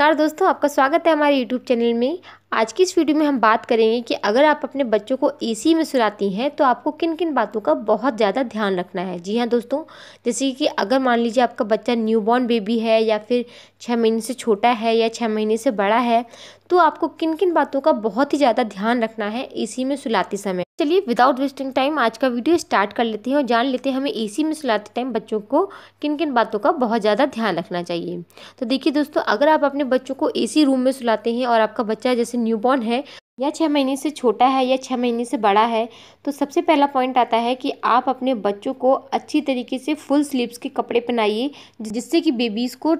नमस्कार दोस्तों आपका स्वागत है हमारे यूट्यूब चैनल में आज की इस वीडियो में हम बात करेंगे कि अगर आप अपने बच्चों को एसी में सुलाती हैं तो आपको किन किन बातों का बहुत ज़्यादा ध्यान रखना है जी हाँ दोस्तों जैसे कि अगर मान लीजिए आपका बच्चा न्यूबॉर्न बेबी है या फिर छः महीने से छोटा है या छः महीने से बड़ा है तो आपको किन किन बातों का बहुत ही ज़्यादा ध्यान रखना है ए में सुलाते समय चलिए विदाउट वेस्टिंग टाइम आज का वीडियो स्टार्ट कर लेते हैं और जान लेते हैं हमें एसी में सुलाते टाइम बच्चों को किन किन बातों का बहुत ज़्यादा ध्यान रखना चाहिए तो देखिए दोस्तों अगर आप अपने बच्चों को एसी रूम में सुलाते हैं और आपका बच्चा जैसे न्यूबॉर्न है या छः महीने से छोटा है या छः महीने से बड़ा है तो सबसे पहला पॉइंट आता है कि आप अपने बच्चों को अच्छी तरीके से फुल स्लीव्स के कपड़े पहनाइए जिससे कि बेबीज़ को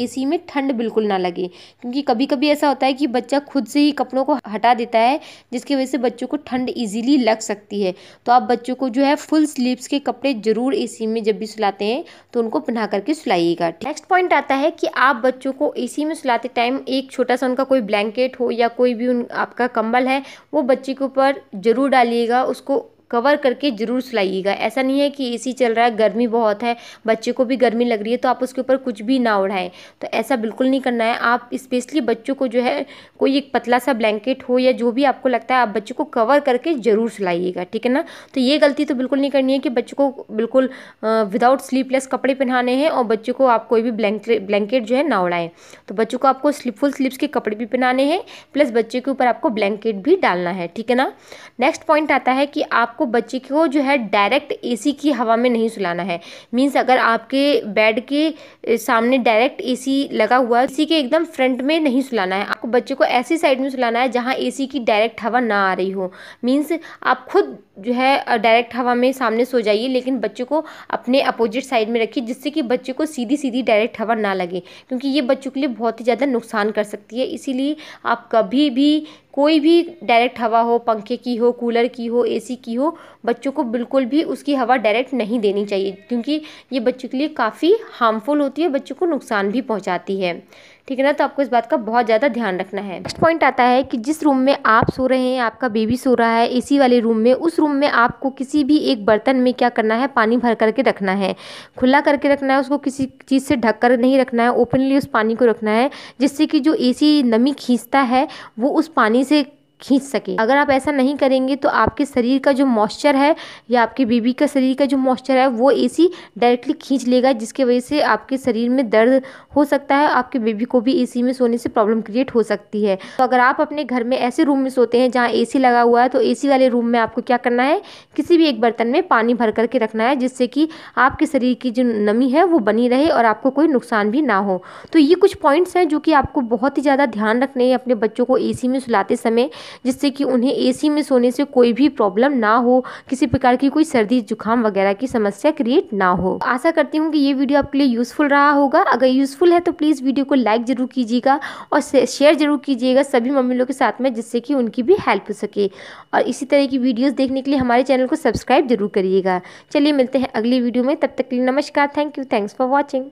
एसी में ठंड बिल्कुल ना लगे क्योंकि कभी कभी ऐसा होता है कि बच्चा खुद से ही कपड़ों को हटा देता है जिसकी वजह से बच्चों को ठंड इजीली लग सकती है तो आप बच्चों को जो है फुल स्लीव्स के कपड़े ज़रूर एसी में जब भी सुलाते हैं तो उनको पहना करके सुलाइएगा नेक्स्ट पॉइंट आता है कि आप बच्चों को ए में सुलाते टाइम एक छोटा सा उनका कोई ब्लैंकेट हो या कोई भी उन आपका कंबल है वो बच्चे के ऊपर ज़रूर डालिएगा उसको कवर करके ज़रूर सिलाइएगा ऐसा नहीं है कि ए चल रहा है गर्मी बहुत है बच्चे को भी गर्मी लग रही है तो आप उसके ऊपर कुछ भी ना उड़ाएं तो ऐसा बिल्कुल नहीं करना है आप स्पेशली बच्चों को जो है कोई एक पतला सा ब्लैंकेट हो या जो भी आपको लगता है आप बच्चों को कवर करके ज़रूर सिलाइएगा ठीक है ना तो ये गलती तो बिल्कुल नहीं करनी है कि बच्चों को बिल्कुल विदाउट स्लीपलेस कपड़े पहनाने हैं और बच्चों को आप कोई भी ब्लैंकेट जो है ना उड़ाएं तो बच्चों को आपको स्लीपफुल स्लीप्स के कपड़े भी पहनाने हैं प्लस बच्चे के ऊपर आपको ब्लैंकेट भी डालना है ठीक है ना नेक्स्ट पॉइंट आता है कि आपको आपको बच्चे को जो है डायरेक्ट एसी की हवा में नहीं सुलाना है मीन्स अगर आपके बेड के सामने डायरेक्ट एसी लगा हुआ है एसी के एकदम फ्रंट में नहीं सुलाना है आपको बच्चे को ऐसी साइड में सुलाना है जहाँ एसी की डायरेक्ट हवा ना आ रही हो मीन्स आप खुद जो है डायरेक्ट हवा में सामने सो जाइए लेकिन बच्चे को अपने अपोजिट साइड में रखिए जिससे कि बच्चे को सीधी सीधी डायरेक्ट हवा ना लगे क्योंकि ये बच्चों के लिए बहुत ही ज़्यादा नुकसान कर सकती है इसीलिए आप कभी भी कोई भी डायरेक्ट हवा हो पंखे की हो कूलर की हो एसी की हो बच्चों को बिल्कुल भी उसकी हवा डायरेक्ट नहीं देनी चाहिए क्योंकि ये बच्चों के लिए काफ़ी हार्मफुल होती है बच्चों को नुकसान भी पहुँचाती है ठीक है ना तो आपको इस बात का बहुत ज़्यादा ध्यान रखना है नेक्स्ट पॉइंट आता है कि जिस रूम में आप सो रहे हैं आपका बेबी सो रहा है ए वाले रूम में उस रूम में आपको किसी भी एक बर्तन में क्या करना है पानी भर करके रखना है खुला करके रखना है उसको किसी चीज़ से ढक कर नहीं रखना है ओपनली उस पानी को रखना है जिससे कि जो ए नमी खींचता है वो उस पानी से खींच सके अगर आप ऐसा नहीं करेंगे तो आपके शरीर का जो मॉइस्चर है या आपके बेबी का शरीर का जो मॉइस्चर है वो एसी डायरेक्टली खींच लेगा जिसकी वजह से आपके शरीर में दर्द हो सकता है आपके बेबी को भी एसी में सोने से प्रॉब्लम क्रिएट हो सकती है तो अगर आप अपने घर में ऐसे रूम में सोते हैं जहाँ ए लगा हुआ है तो ए वाले रूम में आपको क्या करना है किसी भी एक बर्तन में पानी भर करके रखना है जिससे कि आपके शरीर की जो नमी है वो बनी रहे और आपको कोई नुकसान भी ना हो तो ये कुछ पॉइंट्स हैं जो कि आपको बहुत ही ज़्यादा ध्यान रखने हैं अपने बच्चों को ए में सुलाते समय जिससे कि उन्हें एसी में सोने से कोई भी प्रॉब्लम ना हो किसी प्रकार की कोई सर्दी जुकाम वगैरह की समस्या क्रिएट ना हो आशा करती हूँ कि ये वीडियो आपके लिए यूज़फुल रहा होगा अगर यूज़फुल है तो प्लीज़ वीडियो को लाइक ज़रूर कीजिएगा और शेयर ज़रूर कीजिएगा सभी मम्मी लोग के साथ में जिससे कि उनकी भी हेल्प हो सके और इसी तरह की वीडियोज़ देखने के लिए हमारे चैनल को सब्सक्राइब जरूर करिएगा चलिए मिलते हैं अगली वीडियो में तब तक के लिए नमस्कार thank you thanks for watching